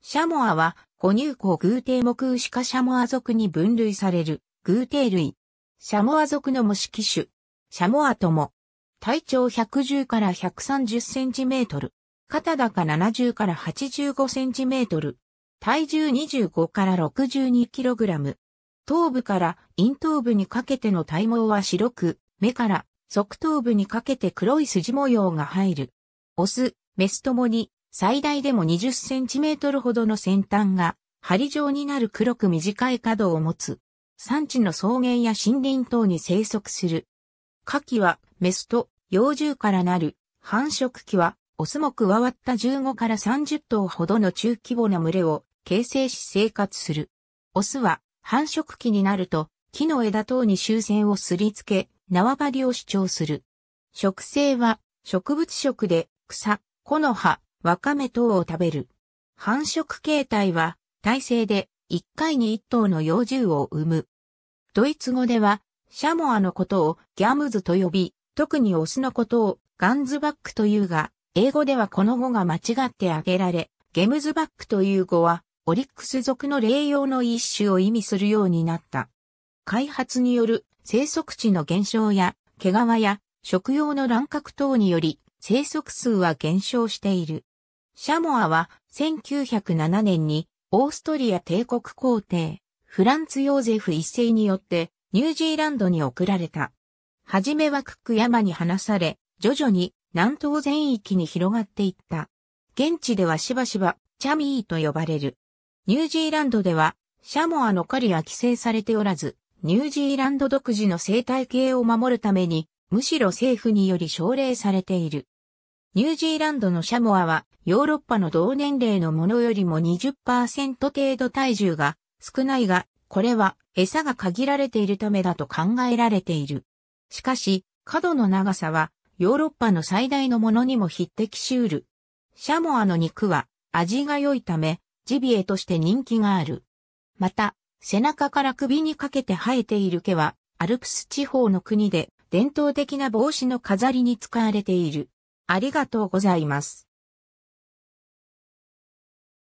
シャモアは、哺乳綱偶蹄目牛かシャモア族に分類される、偶蹄類。シャモア族の模式種。シャモアとも。体長110から130センチメートル。肩高70から85センチメートル。体重25から62キログラム。頭部から陰頭部にかけての体毛は白く、目から側頭部にかけて黒い筋模様が入る。オス、メスともに最大でも2 0トルほどの先端が針状になる黒く短い角を持つ。産地の草原や森林等に生息する。夏季はメスと幼獣からなる。繁殖期はオスも加わった15から30頭ほどの中規模な群れを形成し生活する。オスは繁殖期になると木の枝等に終戦をすりつけ縄張りを主張する。植生は植物食で草、木の葉、わかめ等を食べる。繁殖形態は、体制で1回に1頭の幼獣を産む。ドイツ語では、シャモアのことをギャムズと呼び、特にオスのことをガンズバックというが、英語ではこの語が間違って挙げられ、ゲムズバックという語は、オリックス族の霊用の一種を意味するようになった。開発による生息地の減少や、毛皮や食用の乱獲等により、生息数は減少している。シャモアは1907年にオーストリア帝国皇帝、フランツ・ヨーゼフ一世によってニュージーランドに送られた。はじめはクック山に放され、徐々に南東全域に広がっていった。現地ではしばしばチャミーと呼ばれる。ニュージーランドではシャモアの狩りは規制されておらず、ニュージーランド独自の生態系を守るためにむしろ政府により奨励されている。ニュージーランドのシャモアはヨーロッパの同年齢のものよりも20%程度体重が少ないが、これは餌が限られているためだと考えられている。しかし、角の長さはヨーロッパの最大のものにも匹敵しうる。シャモアの肉は味が良いため、ジビエとして人気がある。また、背中から首にかけて生えている毛は、アルプス地方の国で伝統的な帽子の飾りに使われている。ありがとうございます。